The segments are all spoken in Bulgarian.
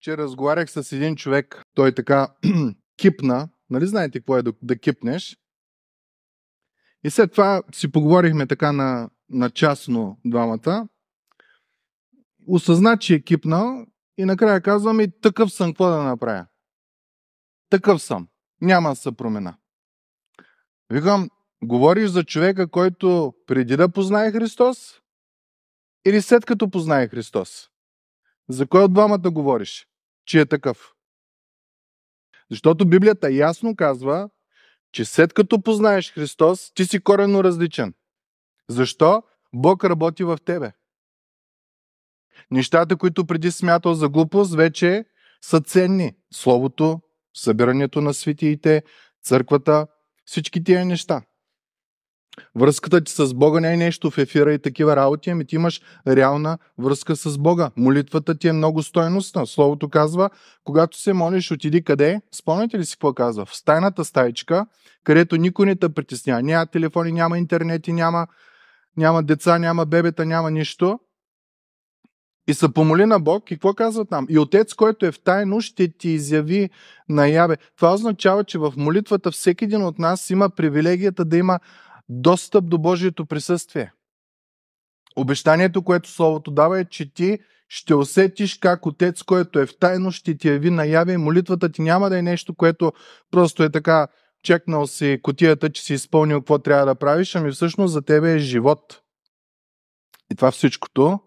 че разговарях с един човек, той така кипна, нали знаете какво е да, да кипнеш? И след това си поговорихме така на, на частно двамата. Осъзна, че е кипнал и накрая казвам и такъв съм, какво да направя? Такъв съм. Няма да се промена. Викам, говориш за човека, който преди да познае Христос или след като познае Христос? За кой от двамата говориш? че е такъв. Защото Библията ясно казва, че след като познаеш Христос, ти си коренно различен. Защо? Бог работи в тебе. Нещата, които преди смятал за глупост, вече са ценни. Словото, събирането на светиите, църквата, всички тия неща. Връзката ти с Бога не е нещо в ефира и такива работи, ами ти имаш реална връзка с Бога. Молитвата ти е много стойностна. Словото казва, когато се молиш, отиди къде? Спомняте ли си какво казва? В стайната стайчка, където никой не те притеснява. Няма телефони, няма интернети, няма, няма деца, няма бебета, няма нищо. И се помоли на Бог и какво казва там? И Отец, който е в тайно, ще ти изяви наяве. Това означава, че в молитвата всеки един от нас има привилегията да има достъп до Божието присъствие. Обещанието, което Словото дава е, че ти ще усетиш как Отец, който е в тайно, ще ти яви наяви. и молитвата ти няма да е нещо, което просто е така чекнал си котията, че си изпълнил какво трябва да правиш, ами всъщност за тебе е живот. И това всичкото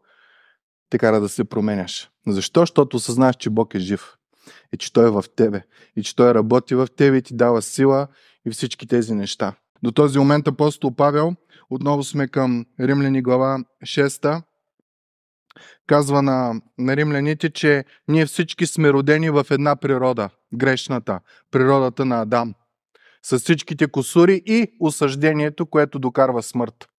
те кара да се променяш. Защо? Защото осъзнаеш, че Бог е жив и че Той е в тебе и че Той работи в тебе и ти дава сила и всички тези неща. До този момент апостол Павел, отново сме към Римляни глава 6, казва на, на римляните, че ние всички сме родени в една природа, грешната, природата на Адам, с всичките косури и осъждението, което докарва смърт.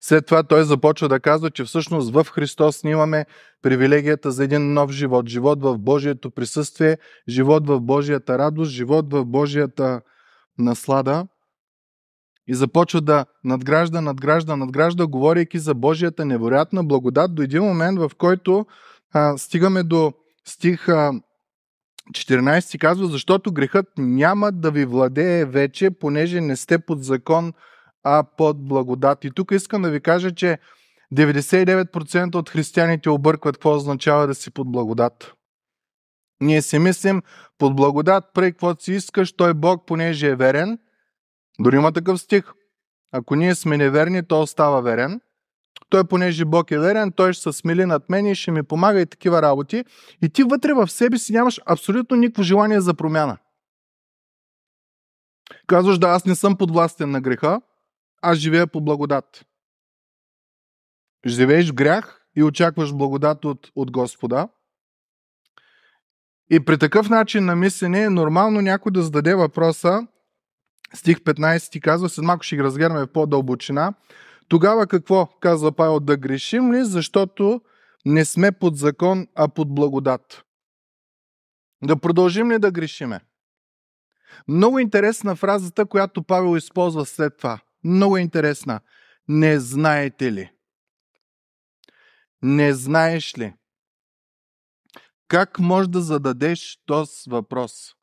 След това той започва да казва, че всъщност в Христос ние имаме привилегията за един нов живот. Живот в Божието присъствие, живот в Божията радост, живот в Божията наслада и започва да надгражда, надгражда, надгражда, говорейки за Божията невероятна благодат до един момент, в който а, стигаме до стих а, 14 казва, защото грехът няма да ви владее вече, понеже не сте под закон, а под благодат. И тук искам да ви кажа, че 99% от християните объркват какво означава да си под благодат. Ние си мислим, под благодат прей каквото си искаш, той Бог, понеже е верен. Дори има такъв стих. Ако ние сме неверни, то остава верен. Той, понеже Бог е верен, той ще се смили над мен и ще ми помага и такива работи. И ти вътре в себе си нямаш абсолютно никакво желание за промяна. Казваш, да, аз не съм подвластен на греха, аз живея по благодат. Живееш в грях и очакваш благодат от, от Господа. И при такъв начин на мислене е нормално някой да зададе въпроса, стих 15 казва, след малко ще ги разгледаме в по-дълбочина, тогава какво казва Павел, да грешим ли, защото не сме под закон, а под благодат? Да продължим ли да грешиме? Много интересна фразата, която Павел използва след това. Много интересна. Не знаете ли? Не знаеш ли? Как може да зададеш този въпрос?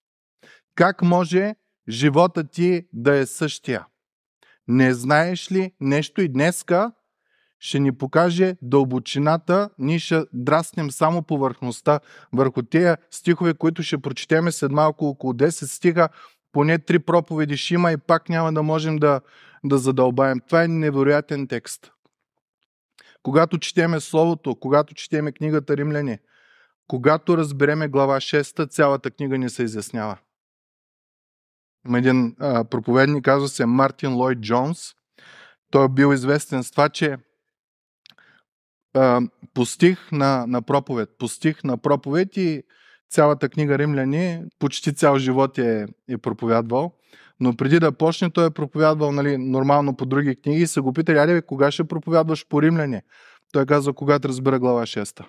Как може живота ти да е същия? Не знаеш ли нещо и днеска ще ни покаже дълбочината, ние ще драснем само повърхността върху тези стихове, които ще прочетеме след малко около 10 стиха, поне три проповеди ще има и пак няма да можем да, да задълбаем. Това е невероятен текст. Когато четеме Словото, когато четеме книгата Римляни – когато разбереме глава 6, цялата книга ни се изяснява. Има един а, проповедник, казва се Мартин Лойд Джонс. Той е бил известен с това, че а, постих на, на проповед, постих на проповед и цялата книга Римляни, почти цял живот е, е проповядвал. Но преди да почне, той е проповядвал нали, нормално по други книги и са го питали, аде кога ще проповядваш по Римляни? Той казва, когато разбира глава 6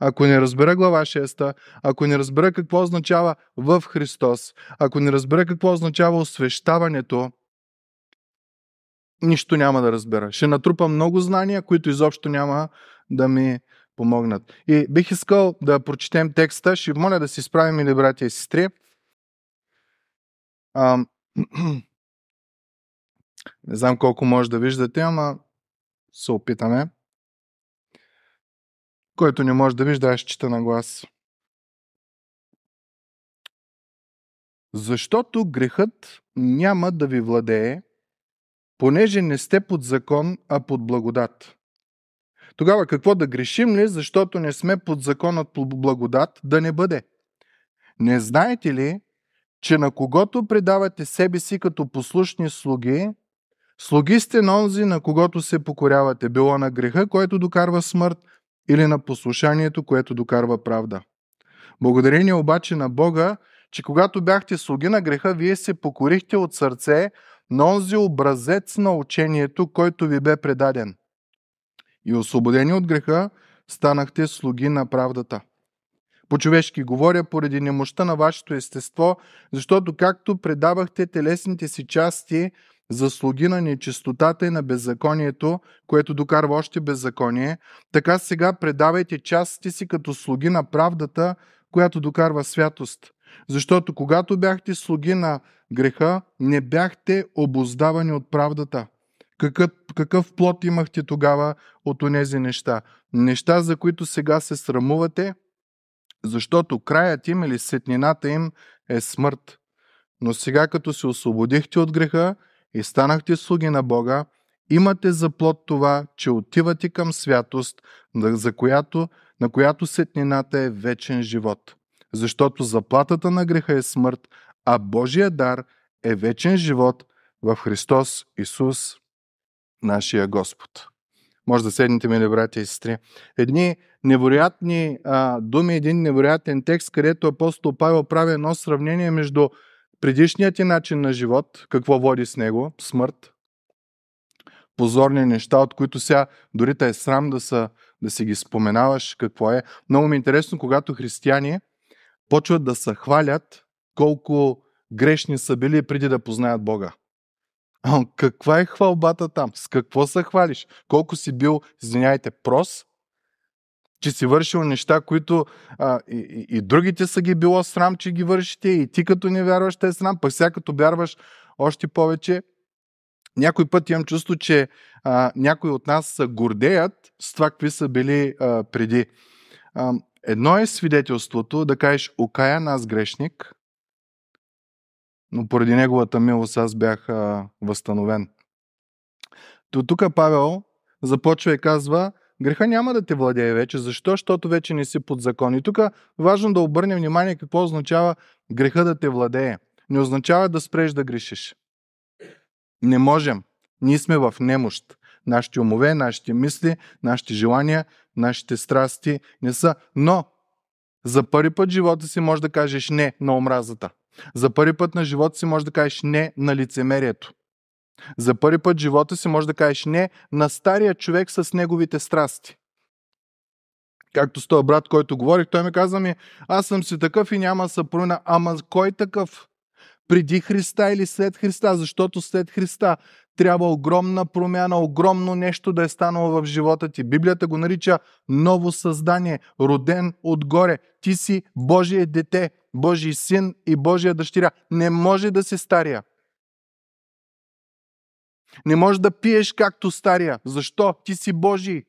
ако не разбера глава 6, ако не разбера какво означава в Христос, ако не разбера какво означава освещаването, нищо няма да разбера. Ще натрупа много знания, които изобщо няма да ми помогнат. И бих искал да прочетем текста. Ще моля да си справим, мили братя и сестри. Не знам колко може да виждате, ама се опитаме. Който не може да вижда, аз чета на глас. Защото грехът няма да ви владее, понеже не сте под закон, а под благодат. Тогава какво да грешим ли, защото не сме под законът под благодат, да не бъде? Не знаете ли, че на когото предавате себе си като послушни слуги, слуги сте на онзи, на когото се покорявате, било на греха, който докарва смърт, или на послушанието, което докарва правда. Благодарение обаче на Бога, че когато бяхте слуги на греха, вие се покорихте от сърце на онзи образец на учението, който ви бе предаден. И освободени от греха, станахте слуги на правдата. По-човешки говоря поради немощта на вашето естество, защото както предавахте телесните си части за слуги на нечистотата и на беззаконието, което докарва още беззаконие, така сега предавайте частите си като слуги на правдата, която докарва святост. Защото когато бяхте слуги на греха, не бяхте обоздавани от правдата. Какъв, какъв плод имахте тогава от онези неща? Неща, за които сега се срамувате, защото краят им или сетнината им е смърт. Но сега като се освободихте от греха, и станахте слуги на Бога, имате за плод това, че отивате към святост, за която, на която сетнината е вечен живот. Защото заплатата на греха е смърт, а Божия дар е вечен живот в Христос Исус, нашия Господ. Може да седнете, мили братя и сестри. Едни невероятни а, думи, един невероятен текст, където апостол Павел прави едно сравнение между Предишният ти начин на живот, какво води с него? Смърт. Позорни неща, от които сега дори те е срам да, са, да си ги споменаваш какво е. Много ми е интересно, когато християни почват да се хвалят колко грешни са били преди да познаят Бога. каква е хвалбата там? С какво се хвалиш? Колко си бил, извиняйте, прост, че си вършил неща, които а, и, и другите са ги било срам, че ги вършите, и ти като не вярваш, те е срам, пък сега като вярваш още повече. Някой път имам чувство, че а, някои от нас са гордеят с това, какви са били а, преди. А, едно е свидетелството да кажеш, окая нас грешник, но поради неговата милост аз бях а, възстановен. До тук Павел започва и казва, греха няма да те владее вече. Защо? Защото вече не си под закон. И тук важно да обърнем внимание какво означава греха да те владее. Не означава да спреш да грешиш. Не можем. Ние сме в немощ. Нашите умове, нашите мисли, нашите желания, нашите страсти не са. Но за първи път в живота си може да кажеш не на омразата. За първи път на живота си може да кажеш не на лицемерието. За първи път в живота си може да кажеш не на стария човек с неговите страсти. Както с този брат, който говорих, той ми каза ми, аз съм си такъв и няма съпруна. Ама кой такъв? Преди Христа или след Христа? Защото след Христа трябва огромна промяна, огромно нещо да е станало в живота ти. Библията го нарича ново създание, роден отгоре. Ти си Божие дете, Божий син и Божия дъщеря. Не може да си стария. Не можеш да пиеш както стария. Защо? Ти си Божий.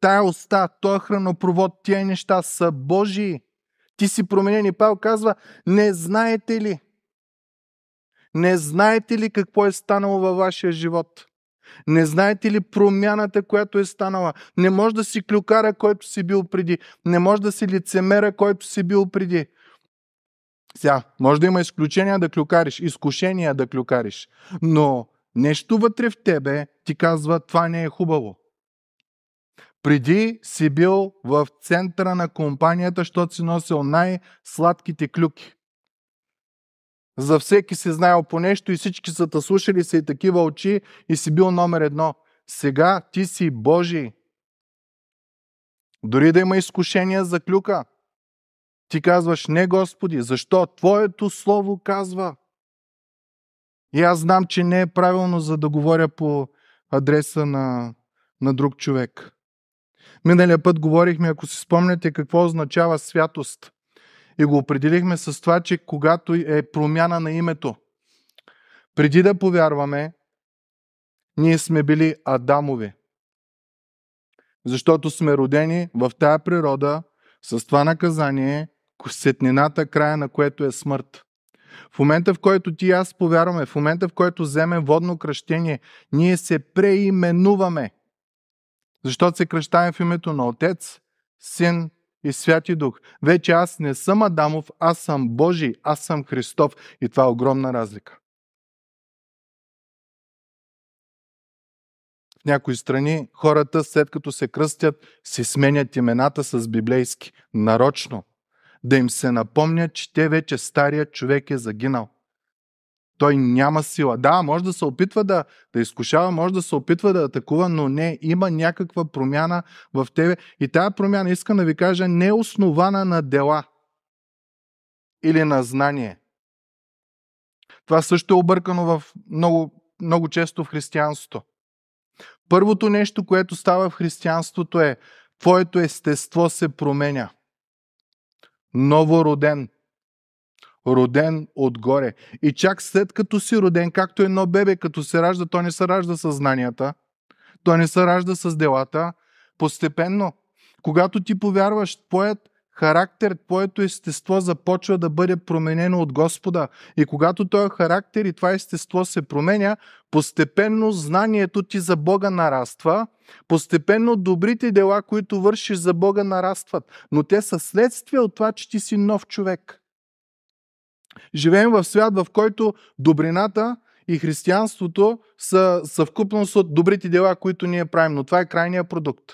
Тая уста, този хранопровод, тия неща са Божии. Ти си променен и Павел казва, не знаете ли? Не знаете ли какво е станало във вашия живот? Не знаете ли промяната, която е станала? Не може да си клюкара, който си бил преди. Не може да си лицемера, който си бил преди. Сега, може да има изключения да клюкариш, изкушения да клюкариш, но нещо вътре в тебе ти казва, това не е хубаво. Преди си бил в центъра на компанията, защото си носил най-сладките клюки. За всеки си знаел по нещо и всички са те слушали, са и такива очи и си бил номер едно. Сега ти си Божий. Дори да има изкушения за клюка, ти казваш, не Господи, защо? Твоето Слово казва – и аз знам, че не е правилно за да говоря по адреса на, на друг човек. Миналия път говорихме, ако си спомняте, какво означава святост. И го определихме с това, че когато е промяна на името, преди да повярваме, ние сме били Адамови. Защото сме родени в тая природа с това наказание, сетнината, края на което е смърт. В момента, в който ти и аз повярваме, в момента, в който вземем водно кръщение, ние се преименуваме. Защото се кръщаем в името на Отец, Син и Святи Дух. Вече аз не съм Адамов, аз съм Божий, аз съм Христов. И това е огромна разлика. В някои страни хората, след като се кръстят, си сменят имената с библейски. Нарочно – да им се напомня, че те вече стария човек е загинал. Той няма сила. Да, може да се опитва да, да изкушава, може да се опитва да атакува, но не, има някаква промяна в тебе. И тая промяна, искам да ви кажа, не е основана на дела или на знание. Това също е объркано в много, много често в християнството. Първото нещо, което става в християнството е, твоето естество се променя новороден. Роден отгоре. И чак след като си роден, както едно бебе, като се ражда, то не се ражда с знанията, то не се ражда с делата, постепенно. Когато ти повярваш, твоят характер, твоето естество започва да бъде променено от Господа. И когато този е характер и това естество се променя, постепенно знанието ти за Бога нараства, постепенно добрите дела, които вършиш за Бога нарастват, но те са следствие от това, че ти си нов човек. Живеем в свят, в който добрината и християнството са съвкупност от добрите дела, които ние правим, но това е крайния продукт.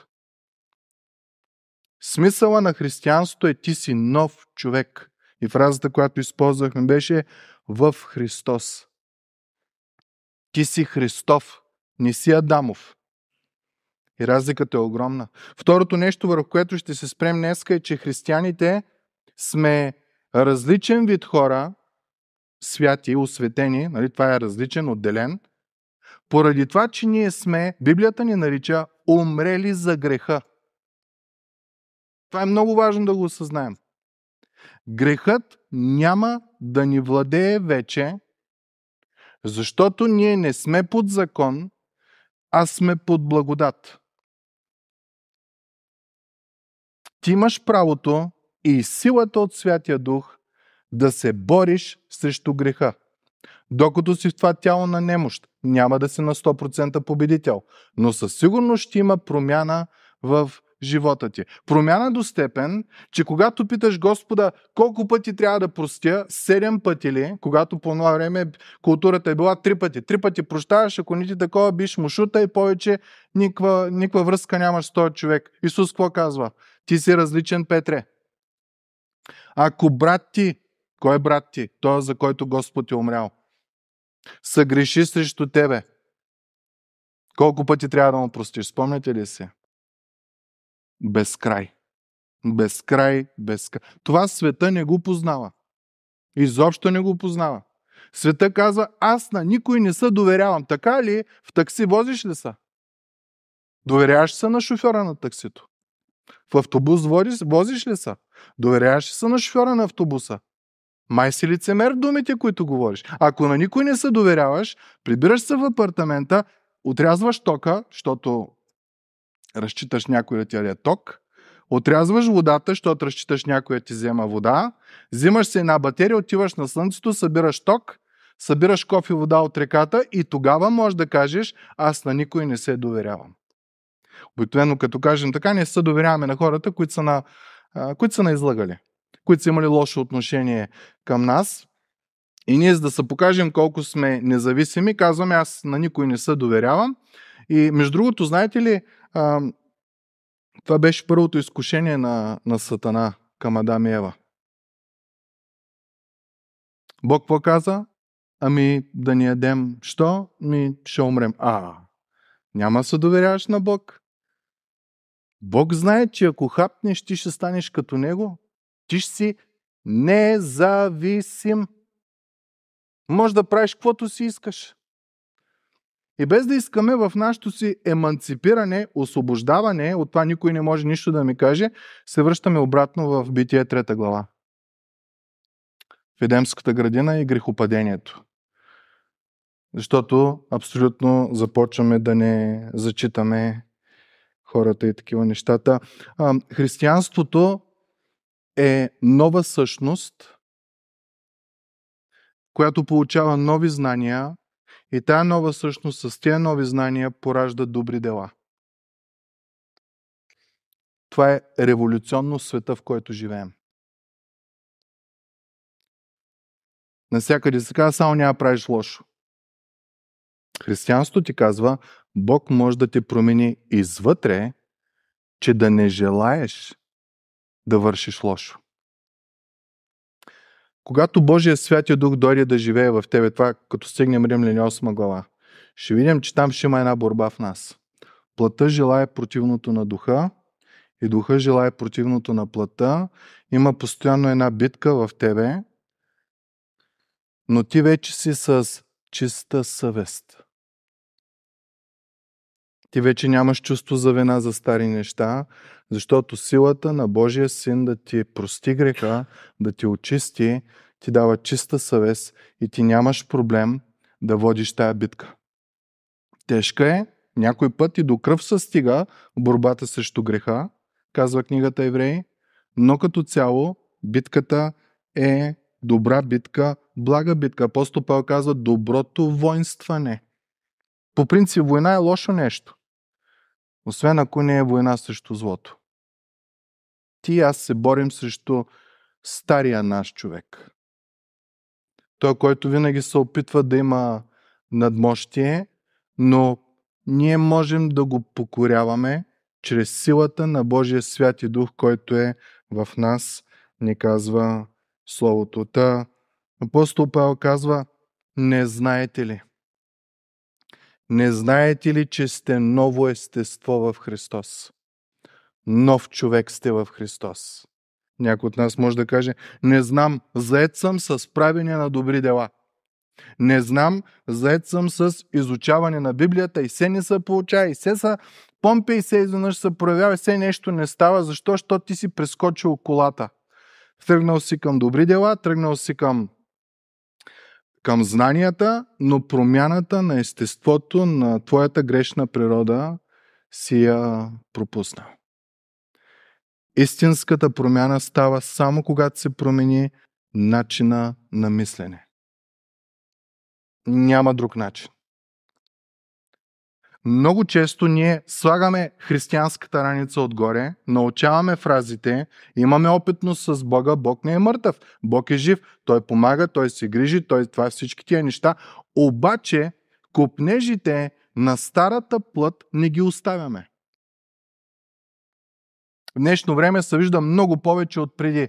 Смисъла на християнството е ти си нов човек. И фразата, която използвахме беше в Христос. Ти си Христов, не си Адамов. И разликата е огромна. Второто нещо, върху което ще се спрем днес, е, че християните сме различен вид хора, святи, осветени, нали, това е различен, отделен, поради това, че ние сме, Библията ни нарича умрели за греха. Това е много важно да го осъзнаем. Грехът няма да ни владее вече, защото ние не сме под закон, а сме под благодат. Ти имаш правото и силата от Святия Дух да се бориш срещу греха. Докато си в това тяло на немощ, няма да си на 100% победител, но със сигурност ще има промяна в живота ти. Промяна до степен, че когато питаш Господа колко пъти трябва да простя, седем пъти ли, когато по това време културата е била три пъти. Три пъти прощаваш, ако не ти такова, биш мушута и повече никаква, никаква връзка нямаш с този човек. Исус какво казва? Ти си различен, Петре. Ако брат ти, кой е брат ти? Той, е, за който Господ е умрял. Съгреши срещу тебе. Колко пъти трябва да му простиш? Спомняте ли си? безкрай. Безкрай, безкрай. Това света не го познава. Изобщо не го познава. Света казва, аз на никой не се доверявам. Така ли? В такси возиш ли са? Доверяваш се на шофьора на таксито. В автобус возиш, возиш ли са? Доверяваш се на шофьора на автобуса. Май си лицемер в думите, които говориш. Ако на никой не се доверяваш, прибираш се в апартамента, отрязваш тока, защото разчиташ някой да ти яде ток, отрязваш водата, защото разчиташ някой да ти взема вода, взимаш се една батерия, отиваш на слънцето, събираш ток, събираш кофе вода от реката и тогава можеш да кажеш, аз на никой не се доверявам. Обикновено като кажем така, не се доверяваме на хората, които са, на, които са на излъгали, които са имали лошо отношение към нас. И ние, за да се покажем колко сме независими, казваме, аз на никой не се доверявам. И между другото, знаете ли, а, това беше първото изкушение на, на Сатана към Адам и Ева. Бог какво каза? Ами да ни ядем. Що? Ми ще умрем. А, няма да се доверяваш на Бог. Бог знае, че ако хапнеш, ти ще станеш като Него. Ти ще си независим. Може да правиш каквото си искаш. И без да искаме в нашето си еманципиране, освобождаване, от това никой не може нищо да ми каже, се връщаме обратно в Битие трета глава. В Едемската градина и грехопадението. Защото абсолютно започваме да не зачитаме хората и такива нещата. християнството е нова същност, която получава нови знания, и тая нова същност с тези нови знания поражда добри дела. Това е революционно света, в който живеем. Насякъде се казва, само няма правиш лошо. Християнството ти казва, Бог може да те промени извътре, че да не желаеш да вършиш лошо когато Божия святия дух дойде да живее в тебе, това като стигнем Римляни 8 глава, ще видим, че там ще има една борба в нас. Плата желая противното на духа и духа желая противното на плата. Има постоянно една битка в тебе, но ти вече си с чиста съвест. Ти вече нямаш чувство за вина за стари неща, защото силата на Божия син да ти прости греха, да ти очисти, ти дава чиста съвест и ти нямаш проблем да водиш тая битка. Тежка е, някой път и до кръв се стига борбата срещу греха, казва книгата Евреи, но като цяло битката е добра битка, блага битка. Апостол Павел казва доброто воинстване. По принцип война е лошо нещо. Освен ако не е война срещу злото ти и аз се борим срещу стария наш човек. Той, който винаги се опитва да има надмощие, но ние можем да го покоряваме чрез силата на Божия свят и дух, който е в нас, ни казва Словото. Та апостол Павел казва, не знаете ли? Не знаете ли, че сте ново естество в Христос? нов човек сте в Христос. Някой от нас може да каже, не знам, заед съм с правене на добри дела. Не знам, заед съм с изучаване на Библията и се не се получава, и се са помпи, и се изведнъж се проявява, и се нещо не става. Защо? Що ти си прескочил колата. Тръгнал си към добри дела, тръгнал си към, към знанията, но промяната на естеството на твоята грешна природа си я пропуснал. Истинската промяна става само когато се промени начина на мислене. Няма друг начин. Много често ние слагаме християнската раница отгоре, научаваме фразите, имаме опитност с Бога, Бог не е мъртъв, Бог е жив, Той помага, Той се грижи, Той това е всички тия неща. Обаче купнежите на старата плът не ги оставяме в днешно време се вижда много повече от преди.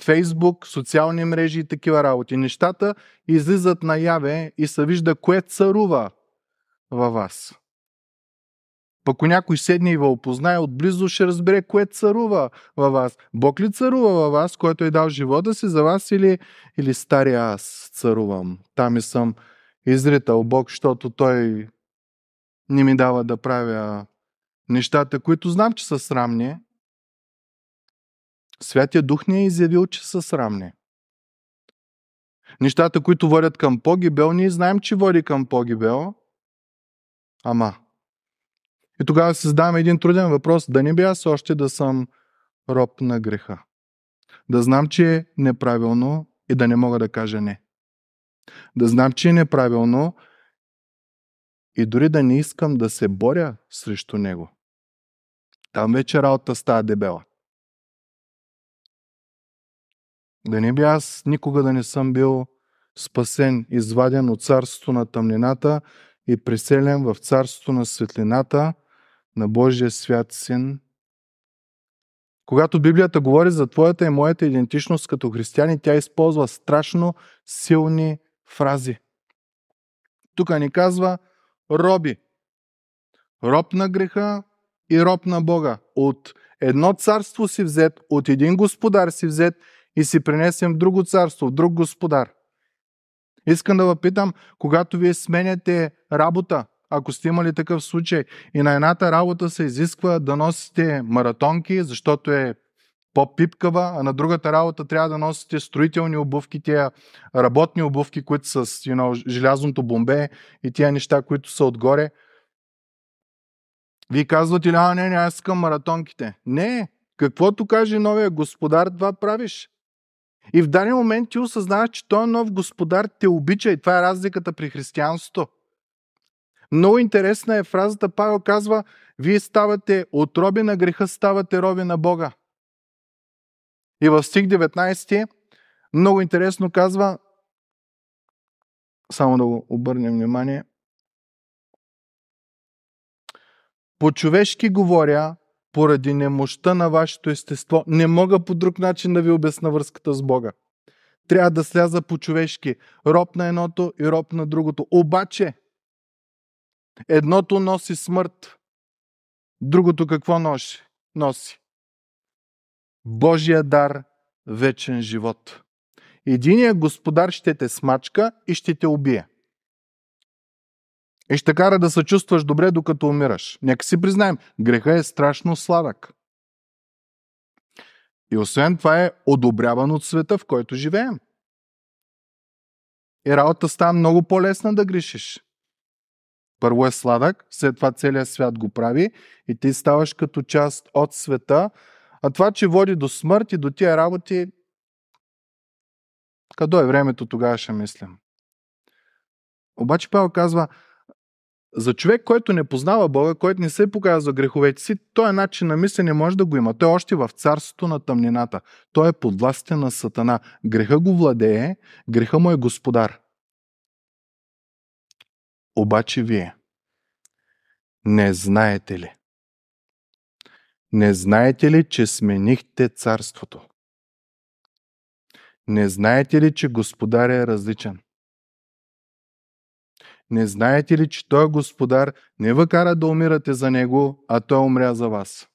Фейсбук, социални мрежи и такива работи. Нещата излизат наяве и се вижда кое царува във вас. Пък някой седне и ви опознае отблизо, ще разбере кое царува във вас. Бог ли царува във вас, който е дал живота си за вас или, или стария аз царувам? Там и съм изритал Бог, защото Той не ми дава да правя нещата, които знам, че са срамни, Святия Дух ни е изявил, че са срамни. Нещата, които водят към погибел, ние знаем, че води към погибел. Ама. И тогава се задаваме един труден въпрос. Да не би аз още да съм роб на греха. Да знам, че е неправилно и да не мога да кажа не. Да знам, че е неправилно и дори да не искам да се боря срещу него. Там вече работа става дебела. Да не би аз никога да не съм бил спасен, изваден от царството на тъмнината и преселен в царството на светлината на Божия свят Син. Когато Библията говори за твоята и моята идентичност като християни, тя използва страшно силни фрази. Тук ни казва роби. Роб на греха, и роб на Бога. От едно царство си взет, от един господар си взет и си принесем в друго царство, в друг господар. Искам да въпитам, когато вие сменяте работа, ако сте имали такъв случай и на едната работа се изисква да носите маратонки, защото е по-пипкава, а на другата работа трябва да носите строителни обувки, тия работни обувки, които с you know, желязното бомбе и тия неща, които са отгоре – вие казвате, а не, не, аз искам маратонките. Не, каквото каже новия господар, това правиш. И в даден момент ти осъзнаваш, че този нов господар те обича и това е разликата при християнството. Много интересна е фразата, Павел казва, вие ставате от роби на греха, ставате роби на Бога. И в стих 19 много интересно казва, само да го обърнем внимание, По-човешки говоря, поради немощта на вашето естество, не мога по друг начин да ви обясна връзката с Бога. Трябва да сляза по-човешки. Роб на едното и роб на другото. Обаче, едното носи смърт. Другото какво носи? Носи. Божия дар – вечен живот. Единият господар ще те смачка и ще те убие и ще кара да се чувстваш добре, докато умираш. Нека си признаем, греха е страшно сладък. И освен това е одобряван от света, в който живеем. И работа става много по-лесна да грешиш. Първо е сладък, след това целият свят го прави и ти ставаш като част от света. А това, че води до смърт и до тия работи, къде е времето, тогава ще мислям. Обаче Павел казва, за човек, който не познава Бога, който не се показва греховете си, е начин на мислене може да го има. Той е още в царството на тъмнината. Той е под властите на Сатана. Греха го владее, греха му е господар. Обаче вие не знаете ли? Не знаете ли, че сменихте царството? Не знаете ли, че Господаря е различен? Не знаете ли, че Той е Господар не ви кара да умирате за Него, а Той умря за вас?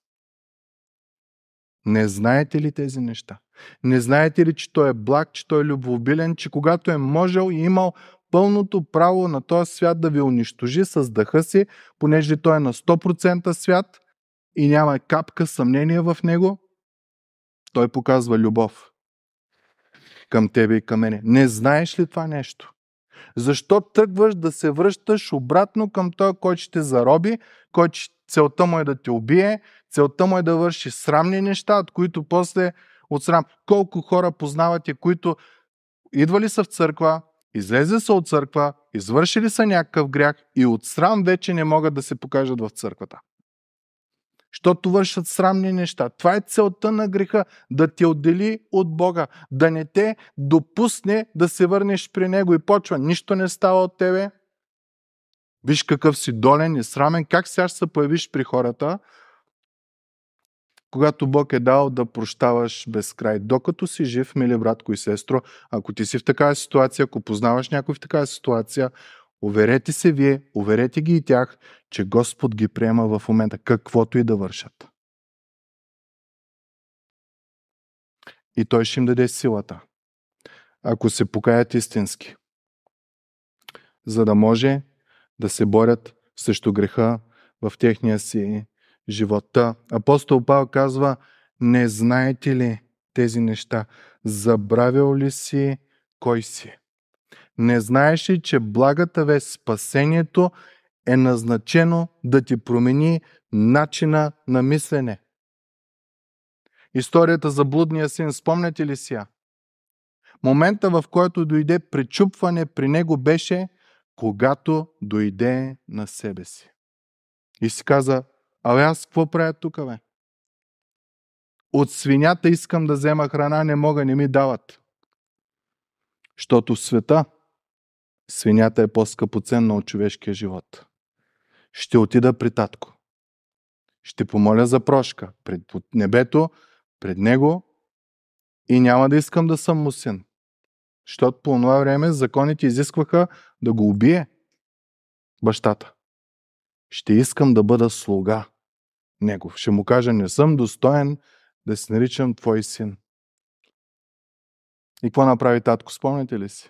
Не знаете ли тези неща? Не знаете ли, че Той е благ, че Той е любвобилен, че когато е можел и имал пълното право на този свят да ви унищожи с дъха си, понеже Той е на 100% свят и няма капка съмнение в Него? Той показва любов към тебе и към мене. Не знаеш ли това нещо? Защо тръгваш да се връщаш обратно към той, който ще те зароби, който целта му е да те убие, целта му е да върши срамни неща, от които после от срам. Колко хора познавате, които идвали са в църква, излезе са от църква, извършили са някакъв грях и от срам вече не могат да се покажат в църквата защото вършат срамни неща. Това е целта на греха да те отдели от Бога, да не те допусне да се върнеш при Него и почва. Нищо не става от тебе. Виж какъв си долен и срамен, как сега ще се появиш при хората, когато Бог е дал да прощаваш без край. Докато си жив, мили братко и сестро, ако ти си в такава ситуация, ако познаваш някой в такава ситуация, Уверете се вие, уверете ги и тях, че Господ ги приема в момента, каквото и да вършат. И Той ще им даде силата, ако се покаят истински, за да може да се борят срещу греха в техния си живота. Апостол Павел казва, не знаете ли тези неща? Забравил ли си кой си? не знаеш ли, че благата ве, спасението е назначено да ти промени начина на мислене. Историята за блудния син, спомняте ли си я? Момента, в който дойде причупване при него беше, когато дойде на себе си. И си каза, а аз какво правя тук, бе? От свинята искам да взема храна, не мога, не ми дават. Щото в света свинята е по-скъпоценна от човешкия живот. Ще отида при татко. Ще помоля за прошка пред небето, пред него и няма да искам да съм му син. Защото по това време законите изискваха да го убие бащата. Ще искам да бъда слуга негов. Ще му кажа, не съм достоен да се наричам твой син. И какво направи татко, спомняте ли си?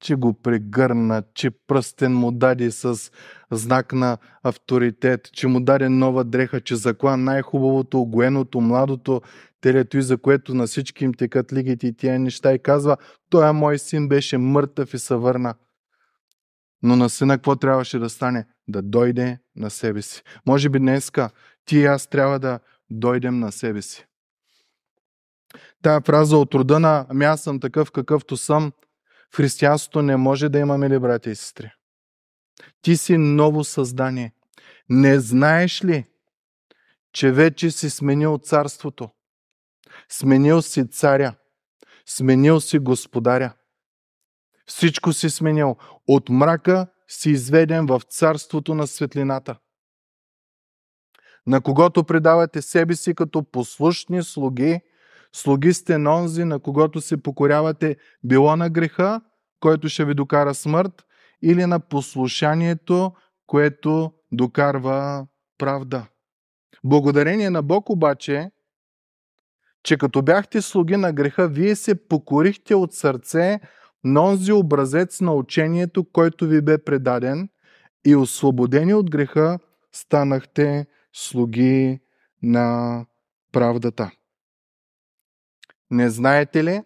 че го прегърна, че пръстен му даде с знак на авторитет, че му даде нова дреха, че закла най-хубавото, огоеното, младото телето и за което на всички им текат лигите и тия неща и казва, той мой син беше мъртъв и се върна. Но на сина какво трябваше да стане? Да дойде на себе си. Може би днеска ти и аз трябва да дойдем на себе си. Тая фраза от рода на ами аз съм такъв какъвто съм, в християнството не може да имаме ли, братя и сестри? Ти си ново създание. Не знаеш ли, че вече си сменил царството? Сменил си царя. Сменил си господаря. Всичко си сменил. От мрака си изведен в царството на светлината. На когото предавате себе си като послушни слуги – Слуги сте на онзи, на когото се покорявате, било на греха, който ще ви докара смърт, или на послушанието, което докарва правда. Благодарение на Бог обаче, че като бяхте слуги на греха, вие се покорихте от сърце на онзи образец на учението, който ви бе предаден и освободени от греха станахте слуги на правдата. Не знаете ли,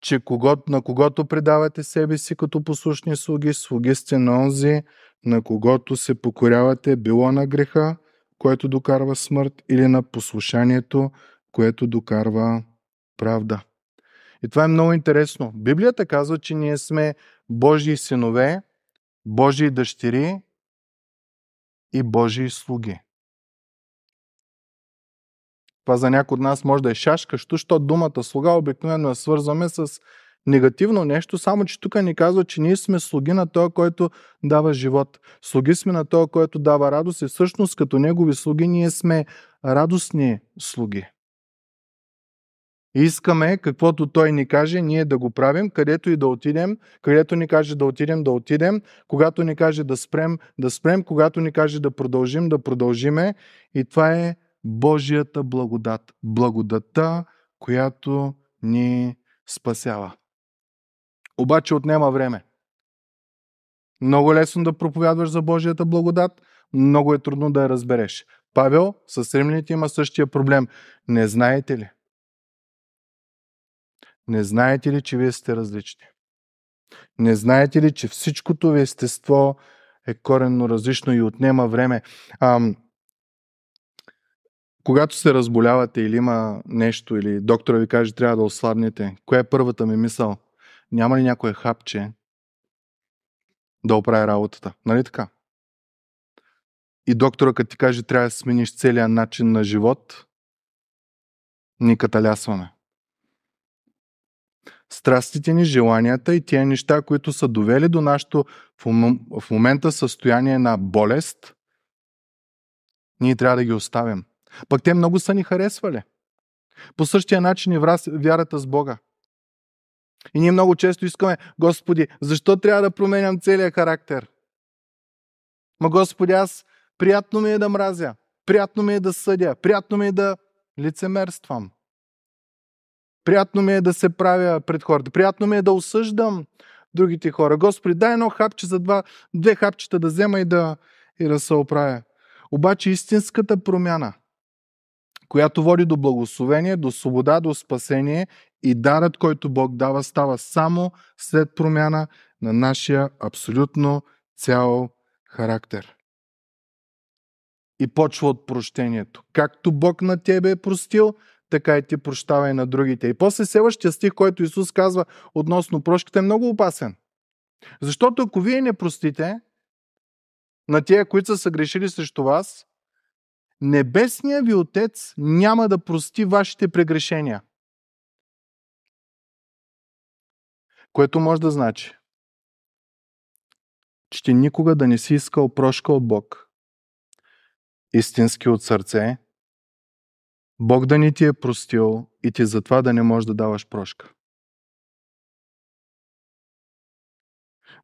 че когото, на когото предавате себе си като послушни слуги, слуги сте на онзи, на когото се покорявате, било на греха, което докарва смърт, или на послушанието, което докарва правда. И това е много интересно. Библията казва, че ние сме Божии синове, Божии дъщери и Божии слуги. Това за някой от нас може да е шашкащо, защото думата слуга обикновено я свързваме с негативно нещо, само че тук ни казва, че ние сме слуги на Той, който дава живот. Слуги сме на Той, който дава радост и всъщност като Негови слуги ние сме радостни слуги. Искаме каквото Той ни каже, ние да го правим, където и да отидем, където ни каже да отидем, да отидем, когато ни каже да спрем, да спрем, когато ни каже да продължим, да продължиме. И това е Божията благодат. Благодата, която ни спасява. Обаче отнема време. Много е лесно да проповядваш за Божията благодат, много е трудно да я разбереш. Павел с римляните има същия проблем. Не знаете ли? Не знаете ли, че вие сте различни? Не знаете ли, че всичкото ви естество е коренно различно и отнема време? Ам, когато се разболявате или има нещо, или доктора ви каже, трябва да ослабнете, коя е първата ми мисъл? Няма ли някое хапче да оправи работата? Нали така? И доктора, като ти каже, трябва да смениш целия начин на живот, ни каталясваме. Страстите ни, желанията и тия неща, които са довели до нашето в момента състояние на болест, ние трябва да ги оставим. Пък те много са ни харесвали. По същия начин и вярата с Бога. И ние много често искаме, Господи, защо трябва да променям целия характер? Ма Господи, аз приятно ми е да мразя, приятно ми е да съдя, приятно ми е да лицемерствам. Приятно ми е да се правя пред хората, приятно ми е да осъждам другите хора. Господи, дай едно хапче за два, две хапчета да взема и да, и да се оправя. Обаче истинската промяна която води до благословение, до свобода, до спасение и дарът, който Бог дава, става само след промяна на нашия абсолютно цял характер. И почва от прощението. Както Бог на тебе е простил, така и ти прощава и на другите. И после следващия стих, който Исус казва относно прошката, е много опасен. Защото ако вие не простите на тия, които са грешили срещу вас, Небесният ви Отец няма да прости вашите прегрешения. Което може да значи, че ти никога да не си искал прошка от Бог, истински от сърце, Бог да ни ти е простил и ти затова да не можеш да даваш прошка.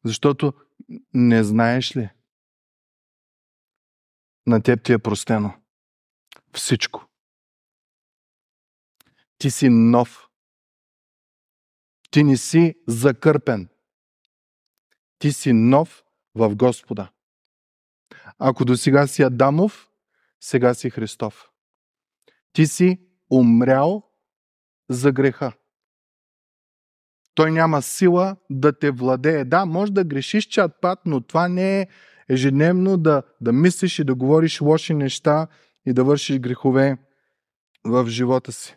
Защото не знаеш ли, на теб ти е простено всичко. Ти си нов. Ти не си закърпен. Ти си нов в Господа. Ако до сега си Адамов, сега си Христов. Ти си умрял за греха. Той няма сила да те владее. Да, може да грешиш чат пат, но това не е ежедневно да, да мислиш и да говориш лоши неща и да вършиш грехове в живота си.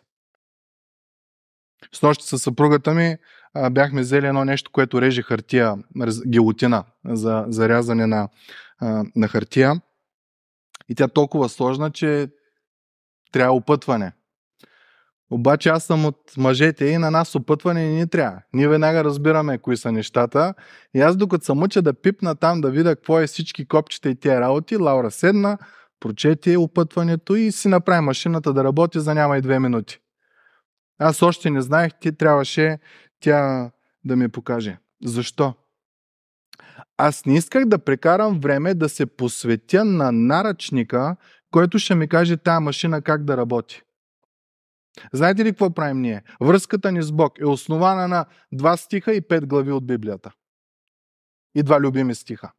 С нощи със съпругата ми а, бяхме взели едно нещо, което реже хартия, гилотина за, за рязане на, а, на хартия. И тя толкова сложна, че трябва опътване. Обаче аз съм от мъжете и на нас опътване не ни трябва. Ние веднага разбираме кои са нещата. И аз докато съм мъча да пипна там, да видя какво е всички копчета и тия работи, Лаура седна, прочете опътването и си направи машината да работи за няма и две минути. Аз още не знаех, ти трябваше тя да ми покаже. Защо? Аз не исках да прекарам време да се посветя на наръчника, който ще ми каже тая машина как да работи. Знаете ли какво правим ние? Връзката ни с Бог е основана на два стиха и пет глави от Библията. И два любими стиха.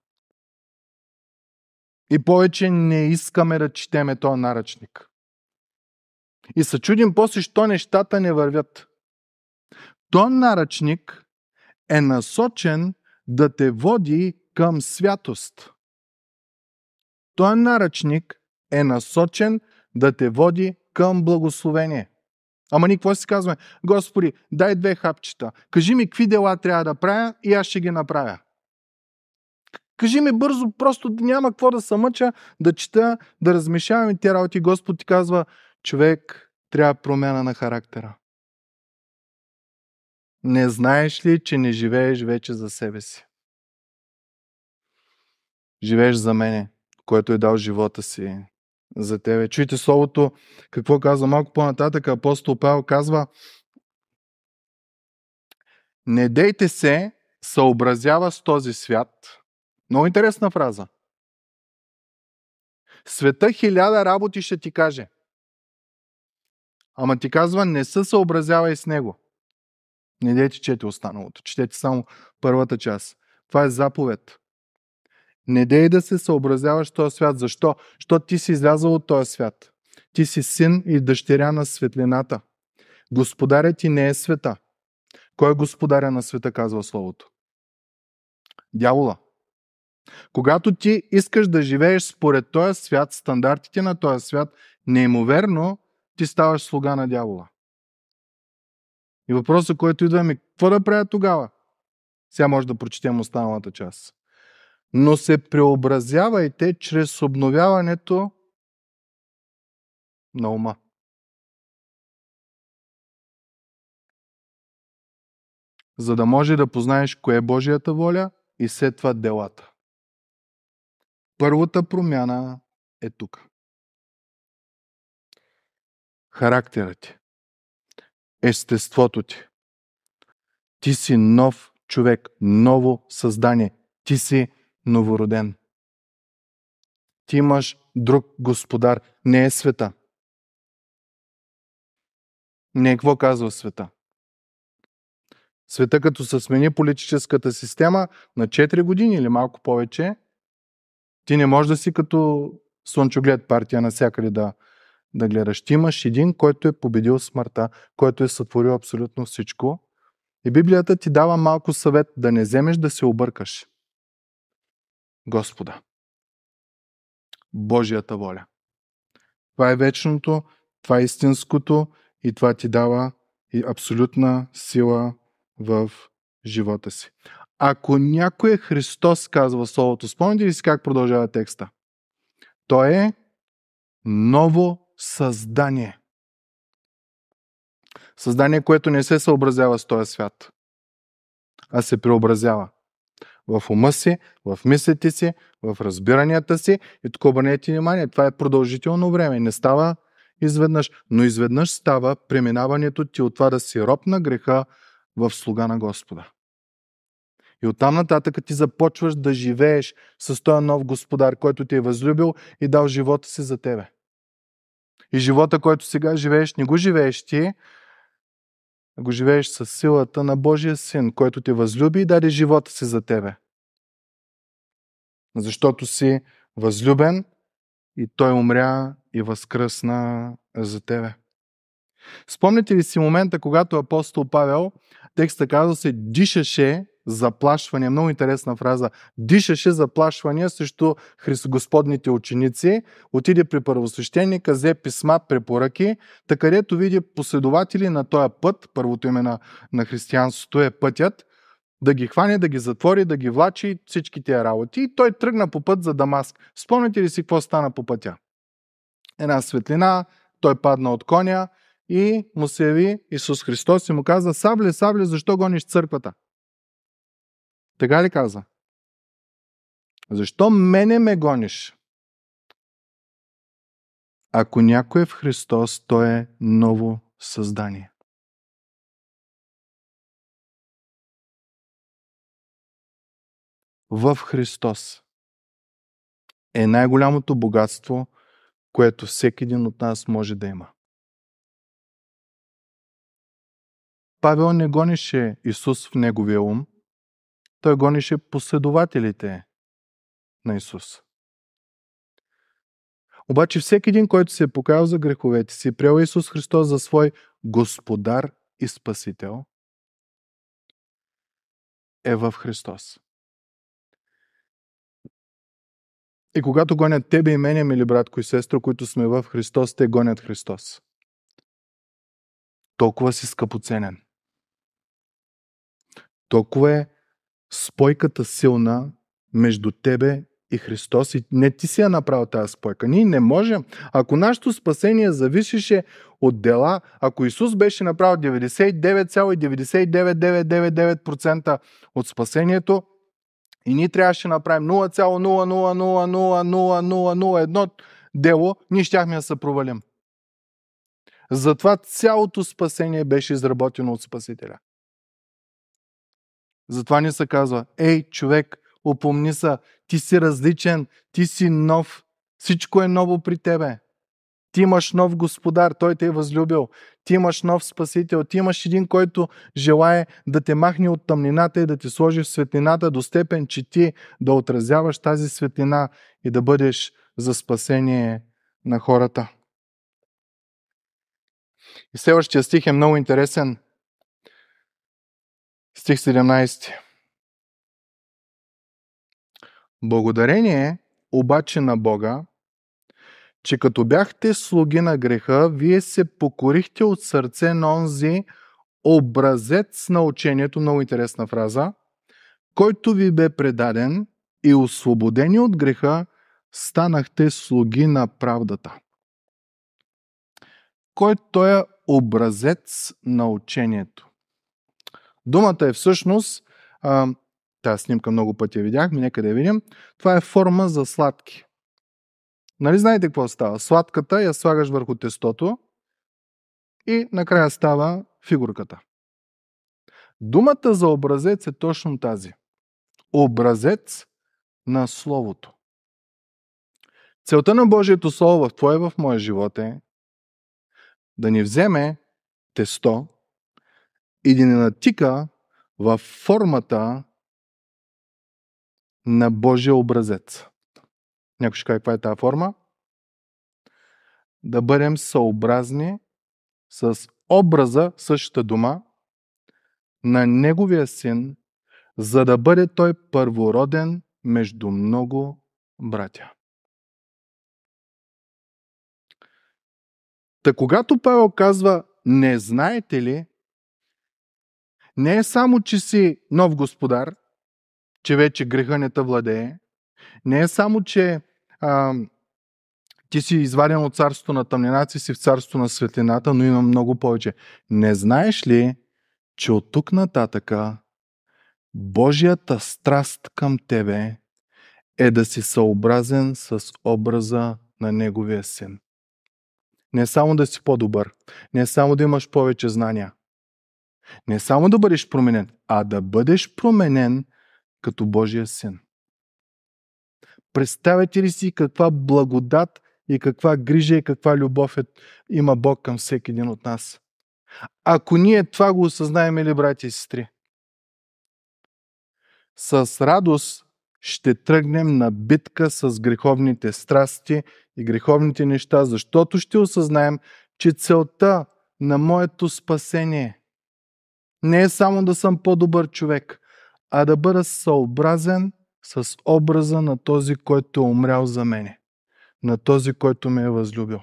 И повече не искаме да четеме този наръчник. И се чудим после, що нещата не вървят. То наръчник е насочен да те води към святост. Той наръчник е насочен да те води към благословение. Ама ние какво си казваме? Господи, дай две хапчета. Кажи ми какви дела трябва да правя и аз ще ги направя. Кажи ми бързо, просто няма какво да се мъча, да чета, да размишлявам и тя работи. Господ ти казва, човек, трябва промяна на характера. Не знаеш ли, че не живееш вече за себе си? Живееш за мене, който е дал живота си за тебе. Чуйте словото, какво казва малко по-нататък. Апостол Павел казва, не дейте се, съобразява с този свят, много интересна фраза. Света хиляда работи ще ти каже. Ама ти казва, не се съобразявай с него. Не дайте чете останалото. Четете само първата част. Това е заповед. Не дей да се съобразяваш този свят. Защо? Защо ти си излязъл от този свят. Ти си син и дъщеря на светлината. Господарят ти не е света. Кой е господаря на света, казва Словото? Дявола. Когато ти искаш да живееш според този свят, стандартите на този свят, неимоверно ти ставаш слуга на дявола. И въпросът, който идва ми, какво да правя тогава? Сега може да прочетем останалата част. Но се преобразявайте чрез обновяването на ума. За да може да познаеш кое е Божията воля и след това делата. Първата промяна е тук. Характерът ти. Естеството ти. Ти си нов човек, ново създание. Ти си новороден. Ти имаш друг господар. Не е света. Не е какво казва света. Света като се смени политическата система на 4 години или малко повече – ти не можеш да си като слънчоглед партия насякъде да, да гледаш. Ти имаш един, който е победил смъртта, който е сътворил абсолютно всичко. И Библията ти дава малко съвет да не вземеш да се объркаш. Господа. Божията воля. Това е вечното, това е истинското и това ти дава и абсолютна сила в живота си. Ако някой е Христос, казва Словото, спомните ли си как продължава текста? Той е ново създание. Създание, което не се съобразява с този свят, а се преобразява. В ума си, в мислите си, в разбиранията си. И тук обърнете внимание, това е продължително време. Не става изведнъж, но изведнъж става преминаването ти от това да си роб на греха в слуга на Господа. И оттам нататък ти започваш да живееш с този нов господар, който ти е възлюбил и дал живота си за тебе. И живота, който сега живееш, не го живееш ти, а го живееш с силата на Божия син, който те възлюби и даде живота си за тебе. Защото си възлюбен и той умря и възкръсна за тебе. Спомните ли си момента, когато апостол Павел, текста казва се, дишаше заплашвания, много интересна фраза, дишаше заплашвания срещу Господните ученици, отиде при първосвещеника, взе писма, препоръки, та където види последователи на този път, първото име на, на християнството е пътят, да ги хване, да ги затвори, да ги влачи всички тия работи. И той тръгна по път за Дамаск. Спомните ли си какво стана по пътя? Една светлина, той падна от коня и му се яви Исус Христос и му каза, сабле, сабле, защо гониш църквата? Така ли каза? Защо мене ме гониш? Ако някой е в Христос, той е ново създание. В Христос е най-голямото богатство, което всеки един от нас може да има. Павел не гонише Исус в неговия ум, той гонише последователите на Исус. Обаче всеки един, който се е покаял за греховете си, е приел Исус Христос за свой Господар и Спасител, е в Христос. И когато гонят тебе и мене, мили братко и сестро, които сме в Христос, те гонят Христос. Толкова си скъпоценен. Толкова е спойката силна между тебе и Христос. И не ти си я направил тази спойка. Ние не можем. Ако нашето спасение зависеше от дела, ако Исус беше направил 99,99999% от спасението, и ние трябваше да направим 0,0000001 дело, ние щяхме да се провалим. Затова цялото спасение беше изработено от Спасителя. Затова ни се казва, ей, човек, опомни се, ти си различен, ти си нов, всичко е ново при тебе. Ти имаш нов господар, той те е възлюбил. Ти имаш нов спасител. Ти имаш един, който желае да те махне от тъмнината и да те сложи в светлината до степен, че ти да отразяваш тази светлина и да бъдеш за спасение на хората. И следващия стих е много интересен. Стих 17. Благодарение обаче на Бога, че като бяхте слуги на греха, вие се покорихте от сърце на онзи образец на учението, много интересна фраза, който ви бе предаден и освободени от греха, станахте слуги на правдата. Кой той е образец на учението? Думата е всъщност, а, тази снимка много пъти я видяхме, нека да я видим, това е форма за сладки. Нали знаете какво става? Сладката я слагаш върху тестото и накрая става фигурката. Думата за образец е точно тази. Образец на Словото. Целта на Божието Слово в твое в моя живот е да ни вземе тесто, и да ни натика във формата на Божия образец. Някой ще каже, каква е тази форма? Да бъдем съобразни с образа, същата дума, на Неговия син, за да бъде той първороден между много братя. Та когато Павел казва, не знаете ли, не е само, че си нов господар, че вече греха не те владее, не е само, че а, ти си изваден от царството на тъмнината и си в царството на светлината, но има много повече. Не знаеш ли, че от тук нататъка Божията страст към тебе е да си съобразен с образа на Неговия син. Не е само да си по-добър, не е само да имаш повече знания, не само да бъдеш променен, а да бъдеш променен като Божия син. Представете ли си каква благодат и каква грижа и каква любов е, има Бог към всеки един от нас? Ако ние това го осъзнаем ли, брати и сестри? С радост ще тръгнем на битка с греховните страсти и греховните неща, защото ще осъзнаем, че целта на моето спасение не е само да съм по-добър човек, а да бъда съобразен с образа на този, който е умрял за мене, на този, който ме е възлюбил.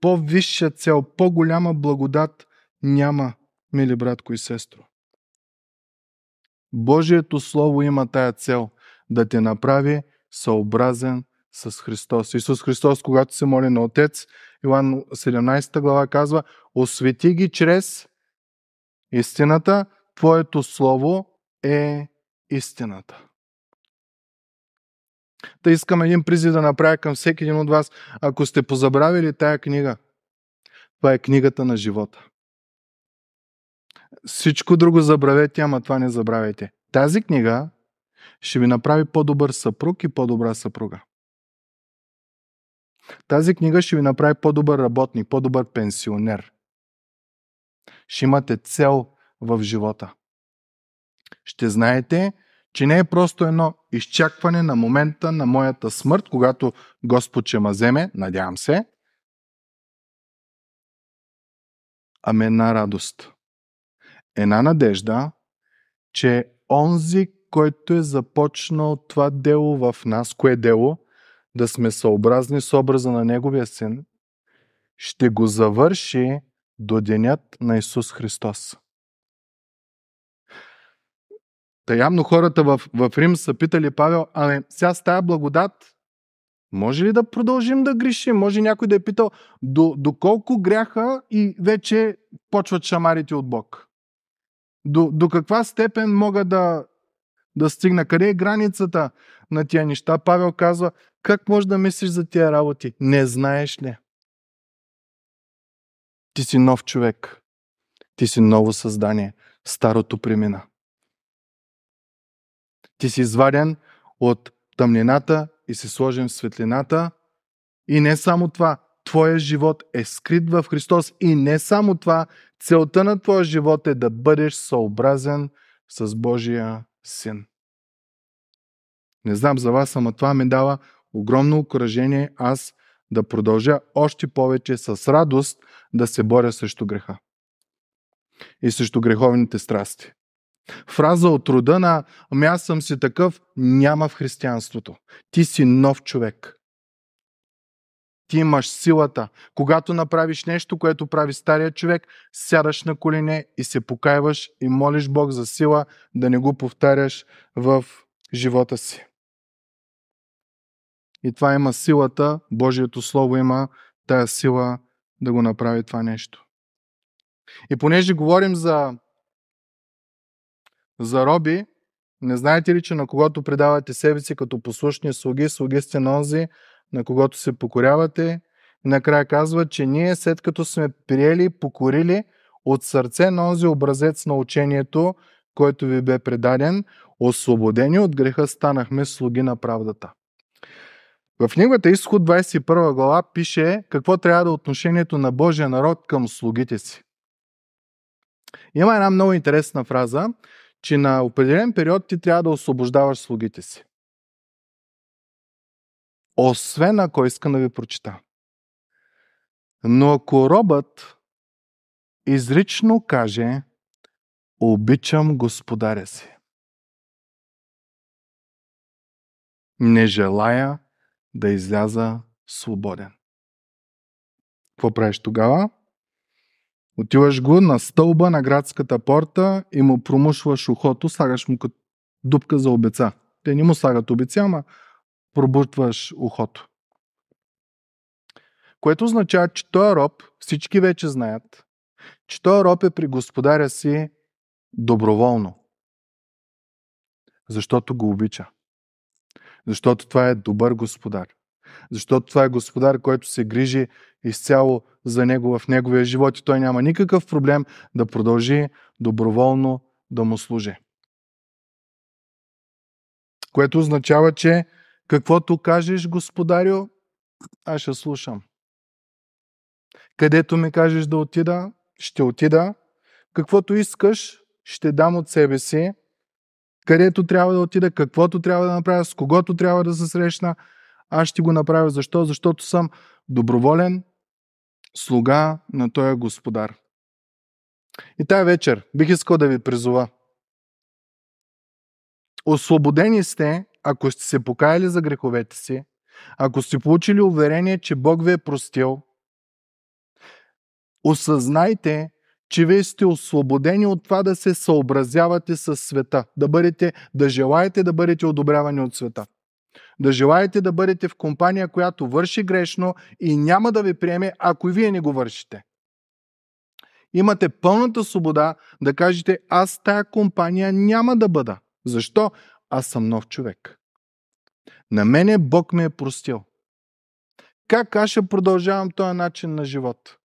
По-висша цел, по-голяма благодат няма, мили братко и сестро. Божието Слово има тая цел да те направи съобразен с Христос. Исус Христос, когато се моли на Отец, Иоанн 17 глава казва, освети ги чрез истината, Твоето Слово е истината. Та искам един призив да направя към всеки един от вас. Ако сте позабравили тая книга, това е книгата на живота. Всичко друго забравете, ама това не забравяйте. Тази книга ще ви направи по-добър съпруг и по-добра съпруга. Тази книга ще ви направи по-добър работник, по-добър пенсионер ще имате цел в живота. Ще знаете, че не е просто едно изчакване на момента на моята смърт, когато Господ ще ма вземе, надявам се, ами една радост. Една надежда, че онзи, който е започнал това дело в нас, кое е дело, да сме съобразни с образа на Неговия син, ще го завърши до денят на Исус Христос. Та явно хората в, в Рим са питали Павел, ами сега с тая благодат, може ли да продължим да грешим? Може някой да е питал, до, до колко гряха и вече почват шамарите от Бог? До, до каква степен мога да, да стигна? Къде е границата на тия неща? Павел казва, как може да мислиш за тия работи? Не знаеш ли? Ти си нов човек. Ти си ново създание. Старото премина. Ти си изваден от тъмнината и си сложен в светлината. И не само това, твоя живот е скрит в Христос. И не само това, целта на твоя живот е да бъдеш съобразен с Божия Син. Не знам за вас, ама това ми дава огромно окоръжение аз да продължа още повече с радост да се боря срещу греха и срещу греховните страсти. Фраза от рода на ами аз съм си такъв няма в християнството. Ти си нов човек. Ти имаш силата. Когато направиш нещо, което прави стария човек, сядаш на колене и се покаиваш и молиш Бог за сила да не го повтаряш в живота си. И това има силата, Божието Слово има тая сила да го направи това нещо. И понеже говорим за, за роби, не знаете ли, че на когото предавате себе си като послушни слуги, слуги сте на онзи, на когото се покорявате, и накрая казва, че ние след като сме приели, покорили от сърце на онзи образец на учението, който ви бе предаден, освободени от греха станахме слуги на правдата. В книгата Изход 21 глава пише какво трябва да е отношението на Божия народ към слугите си. Има една много интересна фраза, че на определен период ти трябва да освобождаваш слугите си. Освен ако иска да ви прочита. Но ако робът изрично каже обичам господаря си, не желая да изляза свободен. Какво правиш тогава? Отиваш го на стълба на градската порта и му промушваш ухото, слагаш му като дупка за обеца. Те не му сагат обеца, ама пробутваш ухото. Което означава, че той роб, всички вече знаят, че той роб е при господаря си доброволно. Защото го обича. Защото това е добър господар. Защото това е господар, който се грижи изцяло за него в неговия живот и той няма никакъв проблем да продължи доброволно да му служи. Което означава, че каквото кажеш, господарю, аз ще слушам. Където ми кажеш да отида, ще отида. Каквото искаш, ще дам от себе си, където трябва да отида, каквото трябва да направя, с когото трябва да се срещна. Аз ще го направя. Защо? Защото съм доброволен слуга на този господар. И тая вечер бих искал да ви призова. Освободени сте, ако сте се покаяли за греховете си, ако сте получили уверение, че Бог ви е простил, осъзнайте, че вие сте освободени от това да се съобразявате с света, да, бъдете, да желаете да бъдете одобрявани от света. Да желаете да бъдете в компания, която върши грешно и няма да ви приеме, ако и вие не го вършите. Имате пълната свобода да кажете, аз тая компания няма да бъда. Защо? Аз съм нов човек. На мене Бог ме е простил. Как аз ще продължавам този начин на живот?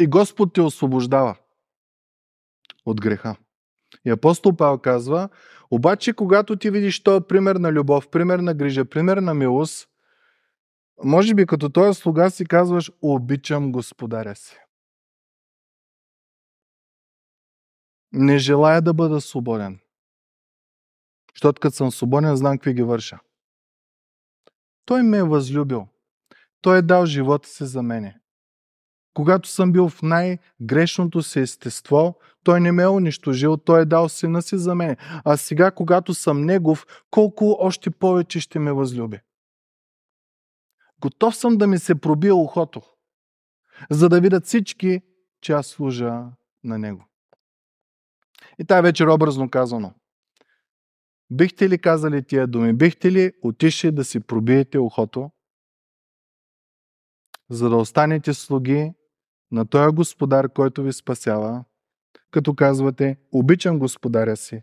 и Господ те освобождава от греха. И апостол Павел казва, обаче когато ти видиш този пример на любов, пример на грижа, пример на милост, може би като този слуга си казваш, обичам господаря си. Не желая да бъда свободен. Защото като съм свободен, знам какви ги върша. Той ме е възлюбил. Той е дал живота си за мене когато съм бил в най-грешното си естество, той не ме е унищожил, той е дал сина си за мен. А сега, когато съм негов, колко още повече ще ме възлюби. Готов съм да ми се пробие ухото, за да видят всички, че аз служа на него. И тая вечер образно казано. Бихте ли казали тия думи? Бихте ли отишли да си пробиете ухото, за да останете слуги на този е Господар, който ви спасява, като казвате, обичам Господаря си,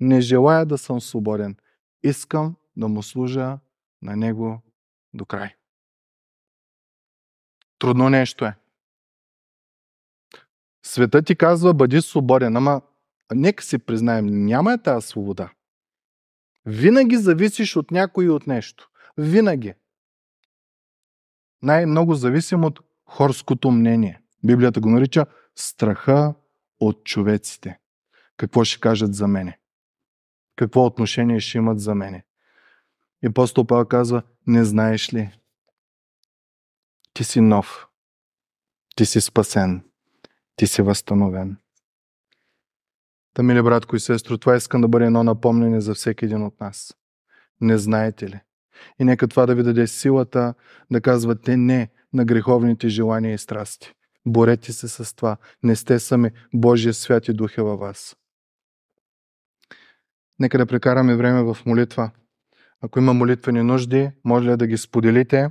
не желая да съм свободен, искам да му служа на Него до край. Трудно нещо е. Света ти казва, бъди свободен, ама нека си признаем, няма е тази свобода. Винаги зависиш от някой и от нещо. Винаги. Най-много зависим от хорското мнение. Библията го нарича страха от човеците. Какво ще кажат за мене? Какво отношение ще имат за мене? И апостол Павел казва, не знаеш ли? Ти си нов. Ти си спасен. Ти си възстановен. Та, мили братко и сестро, това искам да бъде едно напомнение за всеки един от нас. Не знаете ли? И нека това да ви даде силата да казвате не на греховните желания и страсти. Борете се с това. Не сте сами. Божия свят и дух е във вас. Нека да прекараме време в молитва. Ако има молитвени нужди, може ли да ги споделите.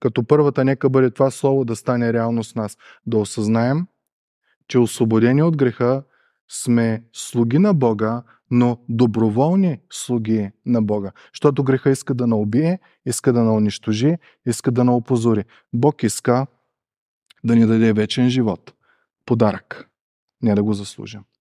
Като първата, нека бъде това слово да стане реално с нас. Да осъзнаем, че освободени от греха сме слуги на Бога, но доброволни слуги на Бога. Защото греха иска да наубие, иска да наунищожи, иска да наопозори. Бог иска да ни даде вечен живот. Подарък. Не да го заслужим.